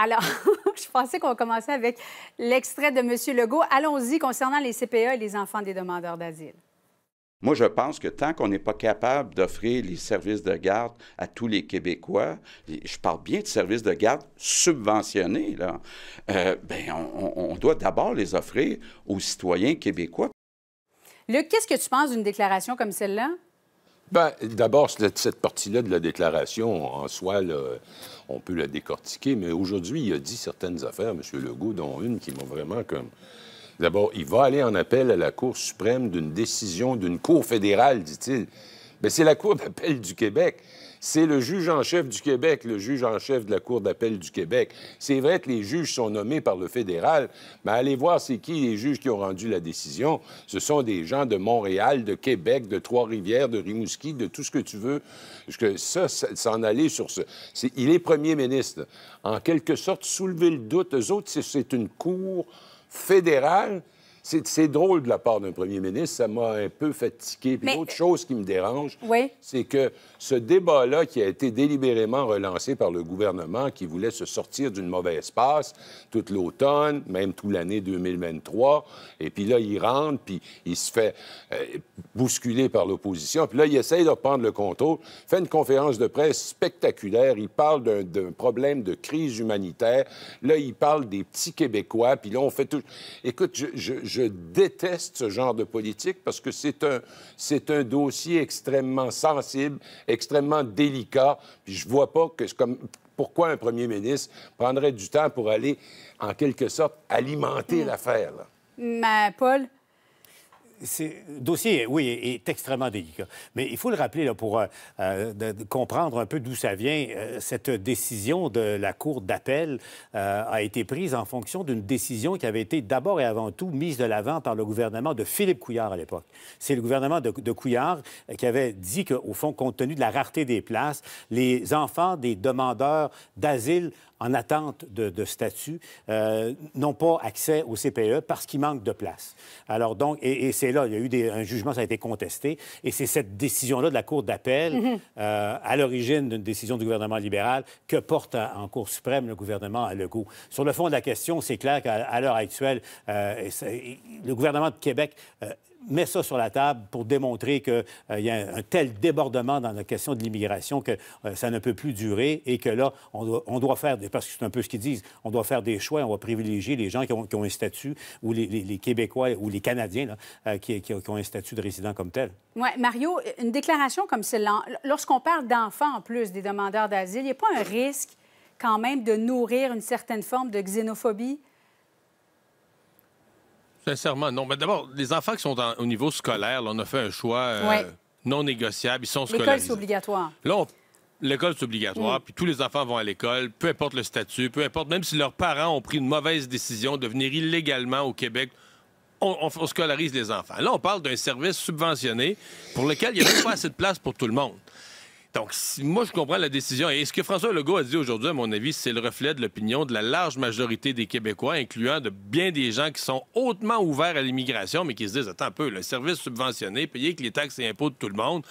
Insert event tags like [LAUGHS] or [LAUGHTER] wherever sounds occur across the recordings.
Alors, [LAUGHS] je pensais qu'on commençait avec l'extrait de M. Legault. Allons-y concernant les CPA e et les enfants des demandeurs d'asile. Moi, je pense que tant qu'on n'est pas capable d'offrir les services de garde à tous les Québécois, je parle bien de services de garde subventionnés, euh, bien, on, on doit d'abord les offrir aux citoyens québécois. Luc, qu'est-ce que tu penses d'une déclaration comme celle-là? Ben, d'abord, cette partie-là de la déclaration, en soi, on peut la décortiquer, mais aujourd'hui, il a dit certaines affaires, M. Legault, dont une qui m'a vraiment comme. D'abord, il va aller en appel à la Cour suprême d'une décision d'une Cour fédérale, dit-il. Mais ben, c'est la Cour d'appel du Québec c'est le juge en chef du Québec, le juge en chef de la Cour d'appel du Québec. C'est vrai que les juges sont nommés par le fédéral, mais allez voir c'est qui les juges qui ont rendu la décision. Ce sont des gens de Montréal, de Québec, de Trois-Rivières, de Rimouski, de tout ce que tu veux. que Ça, s'en aller sur ce... Il est premier ministre. En quelque sorte, soulever le doute, eux autres, c'est une cour fédérale c'est drôle de la part d'un premier ministre, ça m'a un peu fatigué. Puis l'autre chose qui me dérange, c'est que ce débat-là qui a été délibérément relancé par le gouvernement, qui voulait se sortir d'une mauvaise passe toute l'automne, même toute l'année 2023, et puis là, il rentre, puis il se fait euh, bousculer par l'opposition, puis là, il essaye de reprendre le contrôle, fait une conférence de presse spectaculaire, il parle d'un problème de crise humanitaire, là, il parle des petits Québécois, puis là, on fait tout... Écoute, je je déteste ce genre de politique parce que c'est un, c'est un dossier extrêmement sensible, extrêmement délicat. Puis je vois pas que, comme, pourquoi un premier ministre prendrait du temps pour aller, en quelque sorte, alimenter mm. l'affaire. Mais Paul, ce dossier, oui, est, extrêmement délicat. Mais il faut le rappeler là, pour euh, euh, comprendre un peu d'où ça vient. Euh, cette décision de la Cour d'appel a été prise en fonction d'une décision qui avait été d'abord et avant tout mise de l'avant par le gouvernement de Philippe Couillard à l'époque. C'est le gouvernement de, Couillard qui avait dit qu'au fond, compte tenu de la rareté des places, les enfants des demandeurs d'asile en attente de, statut n'ont pas accès au CPE parce qu'il manque de place. Alors donc, et, et c'est et là. Il y a eu un jugement, ça a été contesté. Et c'est cette décision-là de la Cour d'appel, mhm. euh, à l'origine d'une décision du gouvernement libéral, que porte en Cour suprême le gouvernement à Legault. Sur le fond de la question, c'est clair qu'à l'heure actuelle, euh, le gouvernement de Québec euh, met ça sur la table pour démontrer qu'il euh, y a un, tel débordement dans la question de l'immigration que euh, ça ne peut plus durer et que là, on doit, faire, des, parce que c'est un peu ce qu'ils disent, on doit faire des choix, on va privilégier les gens qui ont, un statut, ou les, Québécois ou les Canadiens euh, qui, qui, ont un statut de résident comme tel. Oui, Mario, une déclaration comme celle-là, lorsqu'on parle d'enfants en plus des demandeurs d'asile, il n'y a pas un risque quand même de nourrir une certaine forme de xénophobie? Sincèrement, non. Mais d'abord, les enfants qui sont au niveau scolaire, là, on a fait un choix euh, non négociable. Ils sont scolarisés. L'école, c'est obligatoire. L'école, c'est obligatoire, puis tous les enfants vont à l'école, peu importe le statut, peu importe, même si leurs parents ont pris une mauvaise décision de venir illégalement au Québec, on, scolarise les enfants. Là, on parle d'un service subventionné pour lequel il n'y a pas assez de place pour tout le monde. Donc, moi, je comprends la décision. Et ce que François Legault a dit aujourd'hui, à mon avis, c'est le reflet de l'opinion de la large majorité des Québécois, incluant de bien des gens qui sont hautement ouverts à l'immigration, mais qui se disent, attends un peu, le service subventionné, payé avec les taxes et impôts de tout le monde,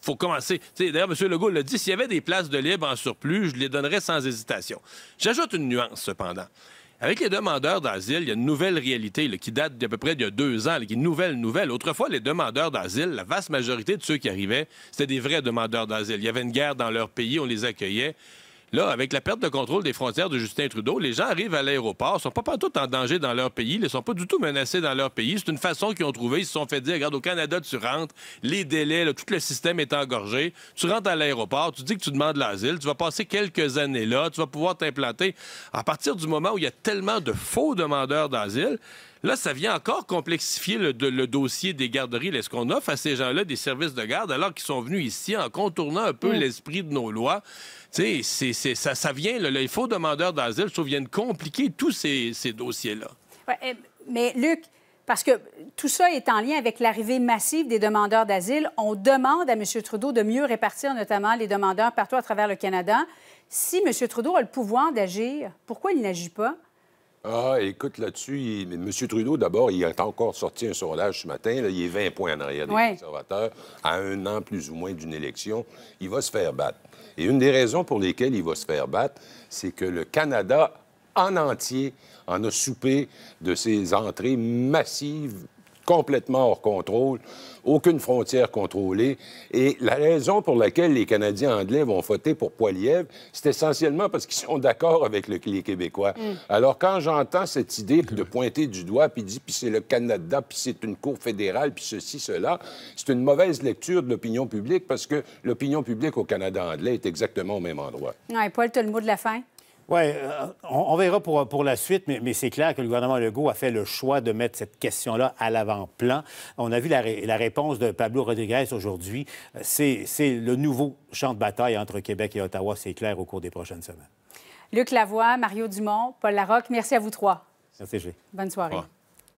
faut commencer. D'ailleurs, M. Legault l'a dit, s'il y avait des places de libre en surplus, je les donnerais sans hésitation. J'ajoute une nuance, cependant. Avec les demandeurs d'asile, il y a une nouvelle réalité qui date d'à peu près d'il y a deux ans, une nouvelle nouvelle. Autrefois, les demandeurs d'asile, la vaste majorité de ceux qui arrivaient, c'était des vrais demandeurs d'asile. Il y avait une guerre dans leur pays, on les accueillait. Là, avec la perte de contrôle des frontières de Justin Trudeau, les gens arrivent à l'aéroport, sont pas partout en danger dans leur pays, ne sont pas du tout menacés dans leur pays. C'est une façon qu'ils ont trouvée. Ils se sont fait dire, regarde, au Canada, tu rentres, les délais, tout le système est engorgé. Tu rentres à l'aéroport, tu dis que tu demandes l'asile, tu vas passer quelques années là, tu vas pouvoir t'implanter. À partir du moment où il y a tellement de faux demandeurs d'asile, Là, ça vient encore complexifier le, dossier des garderies. Est-ce qu'on offre à ces gens-là des services de garde alors qu'ils sont venus ici en contournant un peu mm. l'esprit de nos lois? Tu sais, ça, vient, les faux demandeurs d'asile, ça viennent compliquer tous ces, dossiers-là. Eh, mais Luc, parce que tout ça est en lien avec l'arrivée massive des demandeurs d'asile. On demande à M. Trudeau de mieux répartir notamment les demandeurs partout à travers le Canada. Si M. Trudeau a le pouvoir d'agir, pourquoi il n'agit pas? Ah, écoute, là-dessus, M. Trudeau, d'abord, il a encore sorti un sondage ce matin. il est 20 points en arrière des conservateurs, à un an plus ou moins d'une élection. Il va se faire battre. Et une des raisons pour lesquelles il va se faire battre, c'est que le Canada en entier en a soupé de ces entrées massives complètement hors contrôle, aucune frontière contrôlée. Et la raison pour laquelle les Canadiens anglais vont voter pour Poilievre, c'est essentiellement parce qu'ils sont d'accord avec le, les Québécois. Mm. Alors, quand j'entends cette idée de pointer du doigt, puis dit, puis c'est le Canada, puis c'est une cour fédérale, puis ceci, cela, c'est une mauvaise lecture de l'opinion publique parce que l'opinion publique au Canada anglais est exactement au même endroit. Ouais, Paul, tu as le mot de la fin? Oui, euh, on, verra pour, la suite, mais, c'est clair que le gouvernement Legault a fait le choix de mettre cette question-là à l'avant-plan. On a vu la, réponse de Pablo Rodriguez aujourd'hui. Euh, c'est le nouveau champ de bataille entre Québec et Ottawa, c'est clair, au cours des prochaines semaines. Luc Lavoie, Mario Dumont, Paul Larocque, merci à vous trois. Merci, G. Bonne soirée.